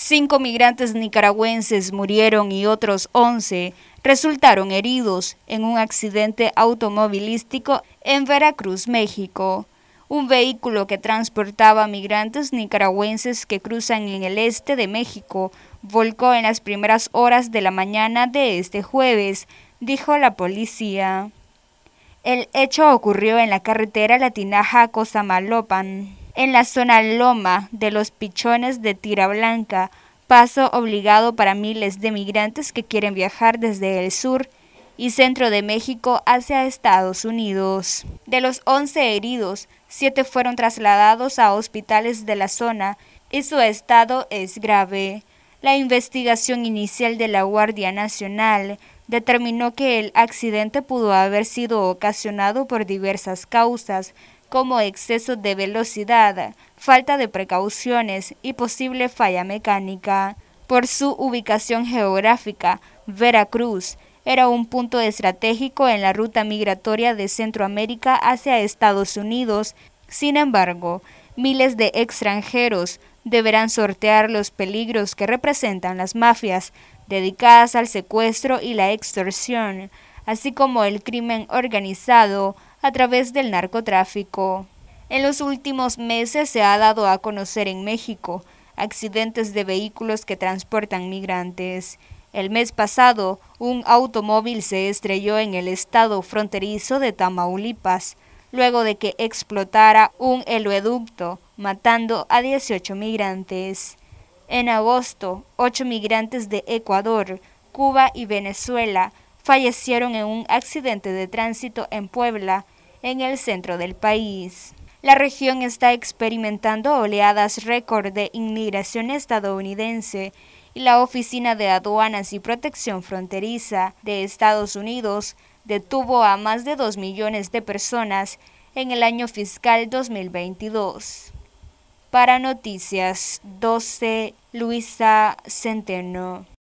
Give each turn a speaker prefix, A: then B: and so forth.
A: Cinco migrantes nicaragüenses murieron y otros once resultaron heridos en un accidente automovilístico en Veracruz, México. Un vehículo que transportaba migrantes nicaragüenses que cruzan en el este de México volcó en las primeras horas de la mañana de este jueves, dijo la policía. El hecho ocurrió en la carretera Latinaja-Cosamalopan en la zona Loma de los Pichones de Tira Blanca, paso obligado para miles de migrantes que quieren viajar desde el sur y centro de México hacia Estados Unidos. De los 11 heridos, 7 fueron trasladados a hospitales de la zona y su estado es grave. La investigación inicial de la Guardia Nacional determinó que el accidente pudo haber sido ocasionado por diversas causas, como exceso de velocidad, falta de precauciones y posible falla mecánica. Por su ubicación geográfica, Veracruz era un punto estratégico en la ruta migratoria de Centroamérica hacia Estados Unidos. Sin embargo, miles de extranjeros deberán sortear los peligros que representan las mafias dedicadas al secuestro y la extorsión, así como el crimen organizado, a través del narcotráfico. En los últimos meses se ha dado a conocer en México accidentes de vehículos que transportan migrantes. El mes pasado, un automóvil se estrelló en el estado fronterizo de Tamaulipas, luego de que explotara un heloeducto, matando a 18 migrantes. En agosto, ocho migrantes de Ecuador, Cuba y Venezuela fallecieron en un accidente de tránsito en Puebla, en el centro del país. La región está experimentando oleadas récord de inmigración estadounidense y la Oficina de Aduanas y Protección Fronteriza de Estados Unidos detuvo a más de 2 millones de personas en el año fiscal 2022. Para Noticias 12, Luisa Centeno.